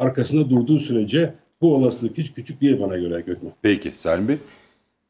arkasında durduğu sürece bu olasılık hiç küçük değil bana göre Gökmen. Peki Selim Bey.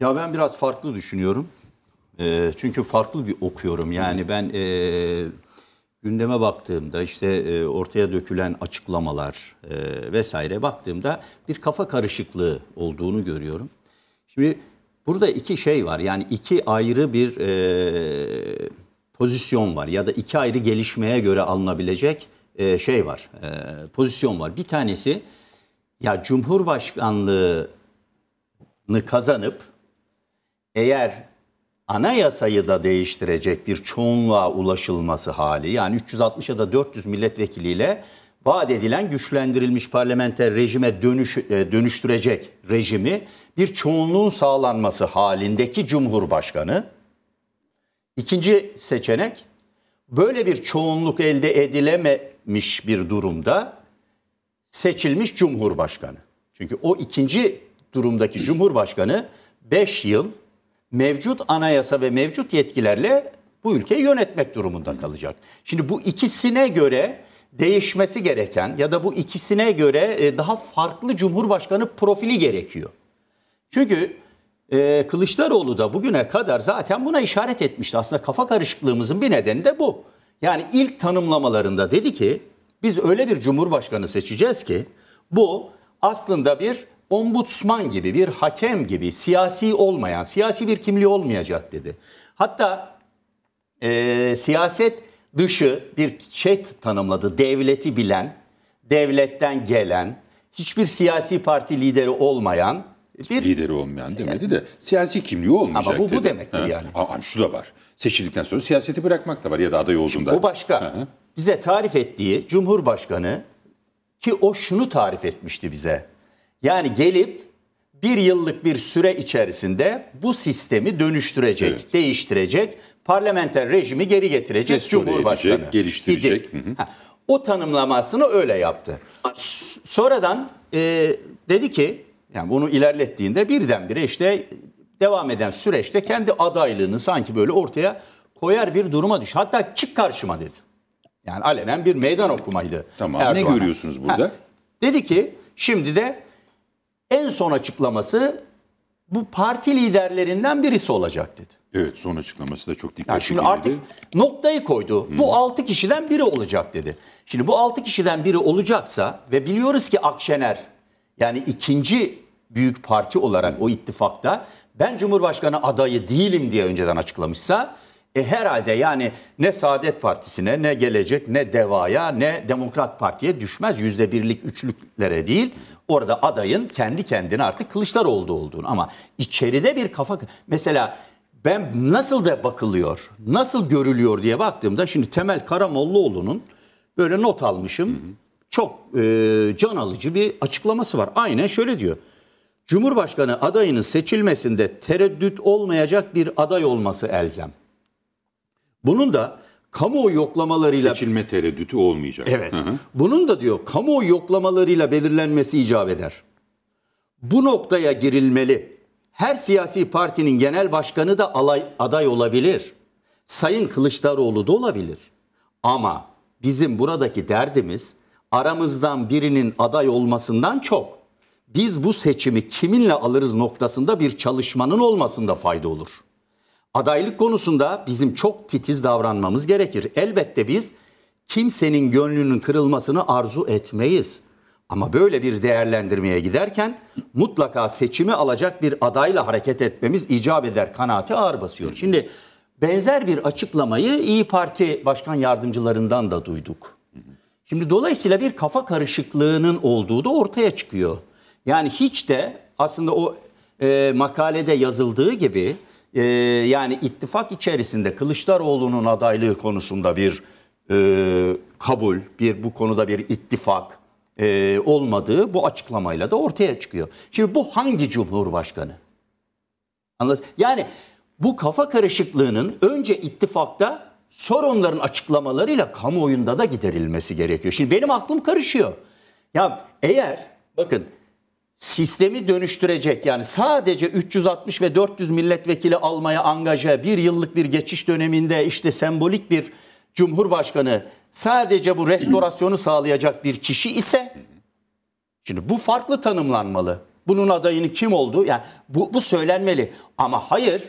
Ya ben biraz farklı düşünüyorum. E, çünkü farklı bir okuyorum. Yani ben e, gündeme baktığımda işte e, ortaya dökülen açıklamalar e, vesaire baktığımda bir kafa karışıklığı olduğunu görüyorum. Şimdi burada iki şey var. Yani iki ayrı bir e, pozisyon var ya da iki ayrı gelişmeye göre alınabilecek e, şey var, e, pozisyon var. Bir tanesi ya Cumhurbaşkanlığını kazanıp eğer anayasayı da değiştirecek bir çoğunluğa ulaşılması hali yani 360 ya da 400 milletvekiliyle vaat edilen güçlendirilmiş parlamenter rejime dönüş, e, dönüştürecek rejimi bir çoğunluğun sağlanması halindeki cumhurbaşkanı. İkinci seçenek böyle bir çoğunluk elde edileme etmiş bir durumda seçilmiş cumhurbaşkanı. Çünkü o ikinci durumdaki cumhurbaşkanı 5 yıl mevcut anayasa ve mevcut yetkilerle bu ülkeyi yönetmek durumunda kalacak. Şimdi bu ikisine göre değişmesi gereken ya da bu ikisine göre e, daha farklı cumhurbaşkanı profili gerekiyor. Çünkü e, Kılıçdaroğlu da bugüne kadar zaten buna işaret etmişti. Aslında kafa karışıklığımızın bir nedeni de bu. Yani ilk tanımlamalarında dedi ki biz öyle bir cumhurbaşkanı seçeceğiz ki bu aslında bir ombudsman gibi, bir hakem gibi siyasi olmayan, siyasi bir kimliği olmayacak dedi. Hatta e, siyaset dışı bir şey tanımladı. Devleti bilen, devletten gelen, hiçbir siyasi parti lideri olmayan bir lideri olmayan demedi yani, de siyasi kimliği olmayacak. Ama bu dedi. bu demektir ha. yani. Ama şu da var seçildikten sonra siyaseti bırakmak da var ya da aday olduğunda. Şimdi o başka. Hı hı. Bize tarif ettiği Cumhurbaşkanı ki o şunu tarif etmişti bize. Yani gelip bir yıllık bir süre içerisinde bu sistemi dönüştürecek, evet. değiştirecek, parlamenter rejimi geri getirecek Restore Cumhurbaşkanı. Edecek, geliştirecek. Ha, o tanımlamasını öyle yaptı. Sonradan e, dedi ki yani bunu ilerlettiğinde birdenbire işte devam eden süreçte kendi adaylığını sanki böyle ortaya koyar bir duruma düş. Hatta çık karşıma dedi. Yani alenen bir meydan okumaydı. Tamam Erdoğan'a. ne görüyorsunuz burada? Ha, dedi ki şimdi de en son açıklaması bu parti liderlerinden birisi olacak dedi. Evet son açıklaması da çok dikkat Yani şimdi artık noktayı koydu. Hmm. Bu 6 kişiden biri olacak dedi. Şimdi bu 6 kişiden biri olacaksa ve biliyoruz ki Akşener yani ikinci büyük parti olarak hmm. o ittifakta ben Cumhurbaşkanı adayı değilim diye önceden açıklamışsa e herhalde yani ne Saadet Partisi'ne ne Gelecek ne Deva'ya ne Demokrat Parti'ye düşmez. Yüzde birlik üçlüklere değil orada adayın kendi kendine artık kılıçlar olduğu olduğunu ama içeride bir kafa mesela ben nasıl da bakılıyor nasıl görülüyor diye baktığımda şimdi Temel Karamollaoğlu'nun böyle not almışım hı hı. çok e, can alıcı bir açıklaması var. Aynen şöyle diyor. Cumhurbaşkanı adayının seçilmesinde tereddüt olmayacak bir aday olması elzem. Bunun da kamuoyu yoklamalarıyla seçilme tereddütü olmayacak. Evet. Hı hı. Bunun da diyor kamuoyu yoklamalarıyla belirlenmesi icap eder. Bu noktaya girilmeli. Her siyasi partinin genel başkanı da alay, aday olabilir. Sayın Kılıçdaroğlu da olabilir. Ama bizim buradaki derdimiz aramızdan birinin aday olmasından çok biz bu seçimi kiminle alırız noktasında bir çalışmanın olmasında fayda olur. Adaylık konusunda bizim çok titiz davranmamız gerekir. Elbette biz kimsenin gönlünün kırılmasını arzu etmeyiz. Ama böyle bir değerlendirmeye giderken mutlaka seçimi alacak bir adayla hareket etmemiz icap eder kanaati ağır basıyor. Şimdi benzer bir açıklamayı İyi Parti Başkan Yardımcılarından da duyduk. Şimdi dolayısıyla bir kafa karışıklığının olduğu da ortaya çıkıyor. Yani hiç de aslında o e, makalede yazıldığı gibi e, yani ittifak içerisinde Kılıçdaroğlu'nun adaylığı konusunda bir e, kabul, bir bu konuda bir ittifak e, olmadığı bu açıklamayla da ortaya çıkıyor. Şimdi bu hangi cumhurbaşkanı? Anlat. Yani bu kafa karışıklığının önce ittifakta sonra onların açıklamalarıyla kamuoyunda da giderilmesi gerekiyor. Şimdi benim aklım karışıyor. Ya eğer bakın sistemi dönüştürecek yani sadece 360 ve 400 milletvekili almaya angaja bir yıllık bir geçiş döneminde işte sembolik bir cumhurbaşkanı sadece bu restorasyonu sağlayacak bir kişi ise şimdi bu farklı tanımlanmalı. Bunun adayını kim oldu? Yani bu, bu söylenmeli. Ama hayır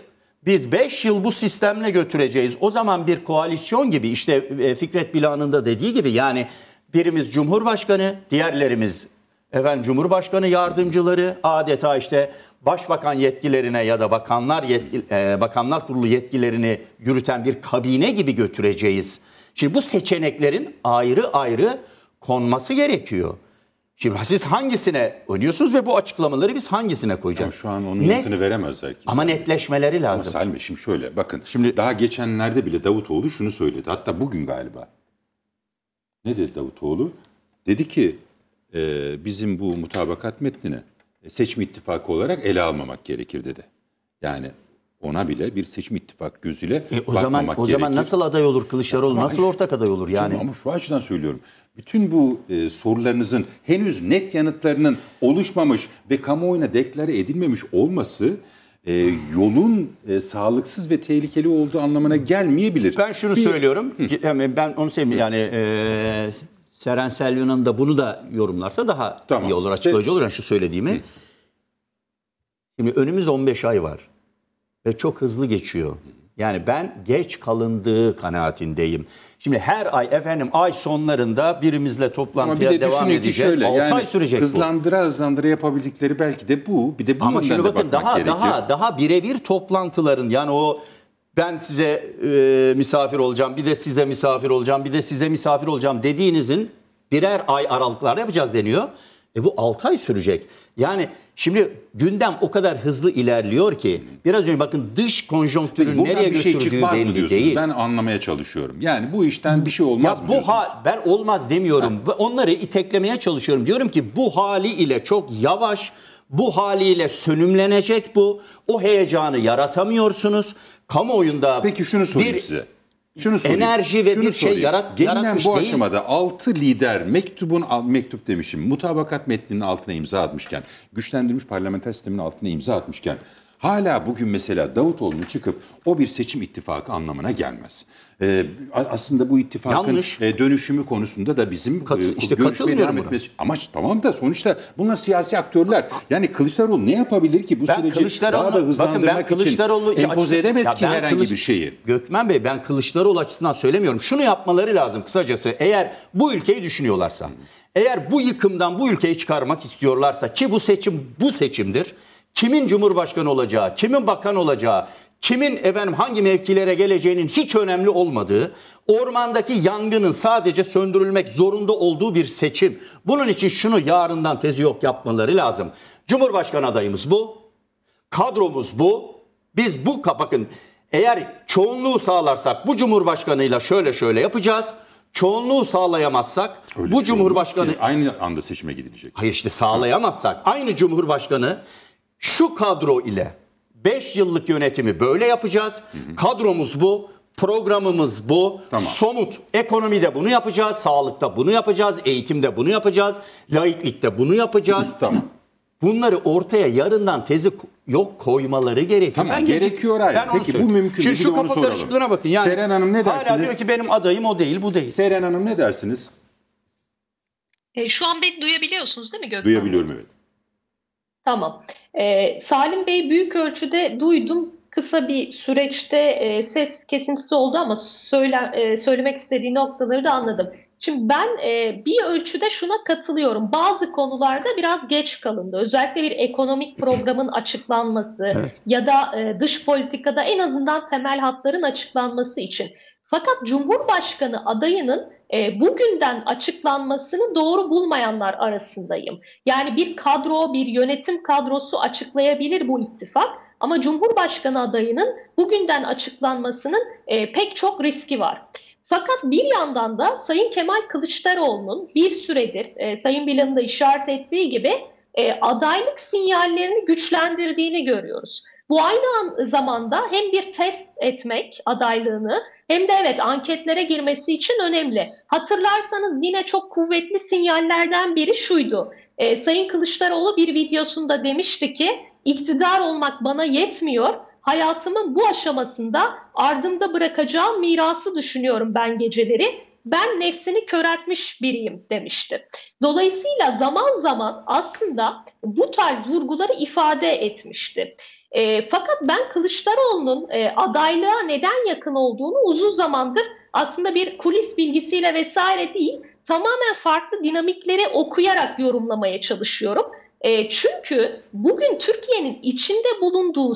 biz 5 yıl bu sistemle götüreceğiz. O zaman bir koalisyon gibi işte e, Fikret Bilan'ın da dediği gibi yani birimiz cumhurbaşkanı, diğerlerimiz Efendim Cumhurbaşkanı yardımcıları adeta işte başbakan yetkilerine ya da bakanlar yetki, e, bakanlar kurulu yetkilerini yürüten bir kabine gibi götüreceğiz. Şimdi bu seçeneklerin ayrı ayrı konması gerekiyor. Şimdi siz hangisine oynuyorsunuz ve bu açıklamaları biz hangisine koyacağız? Ama şu an onun Net, veremezler. ki. Ama netleşmeleri lazım. Ama Selme şimdi şöyle bakın. Şimdi daha geçenlerde bile Davutoğlu şunu söyledi. Hatta bugün galiba. Ne dedi Davutoğlu? Dedi ki e, bizim bu mutabakat metnini seçim ittifakı olarak ele almamak gerekir dedi. Yani ona bile bir seçim ittifak gözüyle e, o zaman o zaman nasıl aday olur Kılıçdaroğlu? Tamam, nasıl şu, ortak aday olur yani? Ama şu açıdan söylüyorum. Bütün bu e, sorularınızın henüz net yanıtlarının oluşmamış ve kamuoyuna deklare edilmemiş olması e, yolun e, sağlıksız ve tehlikeli olduğu anlamına gelmeyebilir. Ben şunu bir, söylüyorum. Hı. Ben onu sevmiyorum. Yani e, Seren Selvi'nin da bunu da yorumlarsa daha tamam. iyi olur, açıklayıcı olur. Yani şu söylediğimi. Şimdi önümüzde 15 ay var ve çok hızlı geçiyor. Yani ben geç kalındığı kanaatindeyim. Şimdi her ay efendim ay sonlarında birimizle toplantıya Ama bir de devam edeceğiz. Şöyle, 6 yani ay sürecek hızlandıra bu. hızlandıra yapabildikleri belki de bu. Bir de bu Ama şimdi bakın daha gerekiyor. daha daha birebir toplantıların yani o ben size e, misafir olacağım, bir de size misafir olacağım, bir de size misafir olacağım dediğinizin birer ay aralıklar yapacağız deniyor. E bu 6 ay sürecek. Yani şimdi gündem o kadar hızlı ilerliyor ki biraz önce bakın dış konjonktürün Peki, nereye bir şey götürdüğü çıkmaz belli mı değil. Ben anlamaya çalışıyorum. Yani bu işten bir şey olmaz ya mı bu ha, ben olmaz demiyorum. Ha. Onları iteklemeye çalışıyorum. Diyorum ki bu hali ile çok yavaş bu haliyle sönümlenecek bu. O heyecanı yaratamıyorsunuz. Kamuoyunda Peki şunu sorayım bir size. Şunu sorayım. enerji ve şunu bir şey yarat, Gelinen yaratmış bu değil. aşamada 6 lider mektubun mektup demişim. Mutabakat metninin altına imza atmışken, güçlendirilmiş parlamenter sistemin altına imza atmışken Hala bugün mesela Davutoğlu'nun çıkıp o bir seçim ittifakı anlamına gelmez. Ee, aslında bu ittifakın Yanlış. E, dönüşümü konusunda da bizim Katı, e, işte görüşmeye devam etmesi. Ama tamam da sonuçta bunlar siyasi aktörler. Yani Kılıçdaroğlu ne yapabilir ki bu ben süreci daha da hızlandırmak bakın ben Kılıçdaroğlu, için empoze edemez ya ki herhangi Kılıç, bir şeyi. Gökmen Bey ben Kılıçdaroğlu açısından söylemiyorum. Şunu yapmaları lazım kısacası eğer bu ülkeyi düşünüyorlarsa. Eğer bu yıkımdan bu ülkeyi çıkarmak istiyorlarsa ki bu seçim bu seçimdir kimin cumhurbaşkanı olacağı, kimin bakan olacağı, kimin efendim hangi mevkilere geleceğinin hiç önemli olmadığı, ormandaki yangının sadece söndürülmek zorunda olduğu bir seçim. Bunun için şunu yarından tezi yok yapmaları lazım. Cumhurbaşkanı adayımız bu. Kadromuz bu. Biz bu bakın eğer çoğunluğu sağlarsak bu cumhurbaşkanıyla şöyle şöyle yapacağız. Çoğunluğu sağlayamazsak Öyle bu şey cumhurbaşkanı aynı anda seçime gidilecek. Hayır işte sağlayamazsak aynı cumhurbaşkanı şu kadro ile 5 yıllık yönetimi böyle yapacağız. Hı hı. Kadromuz bu. Programımız bu. Tamam. Somut ekonomide bunu yapacağız, sağlıkta bunu yapacağız, eğitimde bunu yapacağız, laiklikte bunu yapacağız. tamam. Bunları ortaya yarından tezi yok koymaları gerekiyor. Tamam ben gerekiyor hayır. Ben Peki bu mümkün Şimdi şu kafa karışıklığına bakın. Yani Seren Hanım ne dersiniz? Hala diyor ki benim adayım o değil bu değil. Seren Hanım ne dersiniz? E, şu an beni duyabiliyorsunuz değil mi Gökhan? Duyabiliyorum evet. Tamam. Ee, Salim Bey büyük ölçüde duydum kısa bir süreçte e, ses kesintisi oldu ama söyle, e, söylemek istediği noktaları da anladım. Şimdi ben e, bir ölçüde şuna katılıyorum. Bazı konularda biraz geç kalındı. Özellikle bir ekonomik programın açıklanması evet. ya da e, dış politikada en azından temel hatların açıklanması için. Fakat Cumhurbaşkanı adayının e, bugünden açıklanmasını doğru bulmayanlar arasındayım. Yani bir kadro, bir yönetim kadrosu açıklayabilir bu ittifak ama Cumhurbaşkanı adayının bugünden açıklanmasının e, pek çok riski var. Fakat bir yandan da Sayın Kemal Kılıçdaroğlu'nun bir süredir e, Sayın Bilal'ın da işaret ettiği gibi e, adaylık sinyallerini güçlendirdiğini görüyoruz. Bu aynı e, zamanda hem bir test etmek adaylığını hem de evet anketlere girmesi için önemli. Hatırlarsanız yine çok kuvvetli sinyallerden biri şuydu. E, Sayın Kılıçdaroğlu bir videosunda demişti ki iktidar olmak bana yetmiyor. Hayatımın bu aşamasında ardımda bırakacağım mirası düşünüyorum ben geceleri ben nefsini köreltmiş biriyim demişti. Dolayısıyla zaman zaman aslında bu tarz vurguları ifade etmişti. E, fakat ben Kılıçdaroğlu'nun e, adaylığa neden yakın olduğunu uzun zamandır aslında bir kulis bilgisiyle vesaire değil, tamamen farklı dinamikleri okuyarak yorumlamaya çalışıyorum. E, çünkü bugün Türkiye'nin içinde bulunduğu